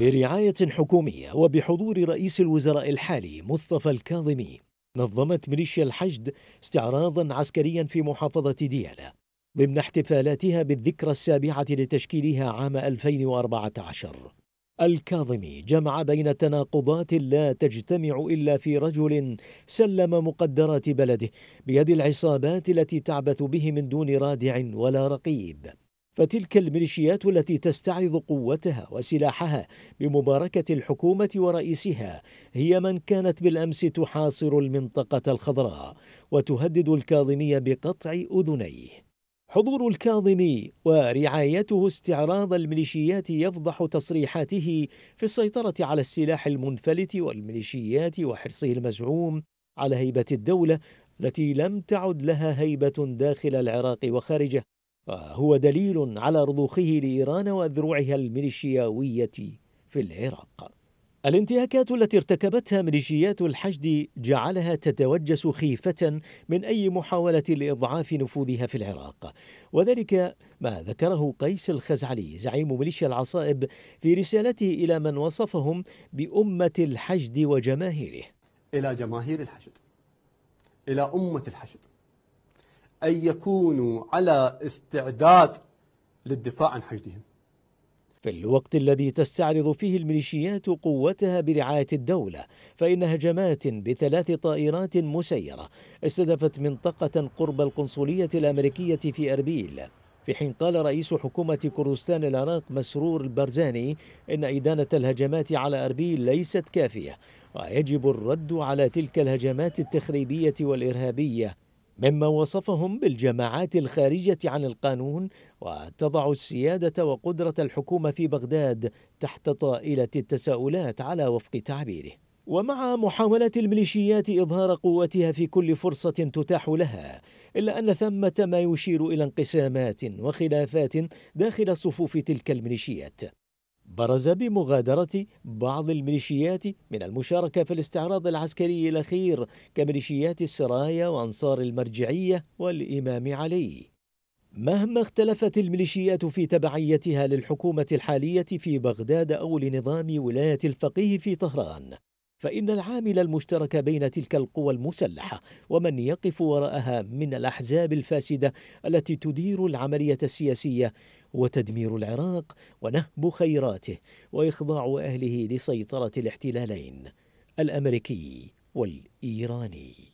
برعاية حكومية وبحضور رئيس الوزراء الحالي مصطفى الكاظمي نظمت ميليشيا الحشد استعراضا عسكريا في محافظة ديالى ضمن احتفالاتها بالذكرى السابعة لتشكيلها عام 2014 الكاظمي جمع بين تناقضات لا تجتمع إلا في رجل سلم مقدرات بلده بيد العصابات التي تعبث به من دون رادع ولا رقيب فتلك الميليشيات التي تستعرض قوتها وسلاحها بمباركه الحكومه ورئيسها هي من كانت بالامس تحاصر المنطقه الخضراء وتهدد الكاظمي بقطع اذنيه حضور الكاظمي ورعايته استعراض الميليشيات يفضح تصريحاته في السيطره على السلاح المنفلت والميليشيات وحرصه المزعوم على هيبه الدوله التي لم تعد لها هيبه داخل العراق وخارجه وهو دليل على رضوخه لإيران وذروعها الميليشياوية في العراق الانتهاكات التي ارتكبتها ميليشيات الحشد جعلها تتوجس خيفة من أي محاولة لإضعاف نفوذها في العراق وذلك ما ذكره قيس الخزعلي زعيم ميليشيا العصائب في رسالته إلى من وصفهم بأمة الحشد وجماهيره إلى جماهير الحشد إلى أمة الحشد أن يكونوا على استعداد للدفاع عن حشدهم في الوقت الذي تستعرض فيه الميليشيات قوتها برعاية الدولة فإن هجمات بثلاث طائرات مسيرة استهدفت منطقة قرب القنصلية الأمريكية في أربيل في حين قال رئيس حكومة كردستان العراق مسرور البرزاني إن إدانة الهجمات على أربيل ليست كافية ويجب الرد على تلك الهجمات التخريبية والإرهابية مما وصفهم بالجماعات الخارجة عن القانون وتضع السيادة وقدرة الحكومة في بغداد تحت طائلة التساؤلات على وفق تعبيره ومع محاولة الميليشيات إظهار قوتها في كل فرصة تتاح لها إلا أن ثمة ما يشير إلى انقسامات وخلافات داخل صفوف تلك الميليشيات برز بمغادرة بعض الميليشيات من المشاركة في الاستعراض العسكري الأخير كميليشيات السرايا وأنصار المرجعية والإمام علي مهما اختلفت الميليشيات في تبعيتها للحكومة الحالية في بغداد أو لنظام ولاية الفقيه في طهران فإن العامل المشترك بين تلك القوى المسلحة ومن يقف وراءها من الأحزاب الفاسدة التي تدير العملية السياسية وتدمير العراق ونهب خيراته وإخضاع أهله لسيطرة الاحتلالين الأمريكي والإيراني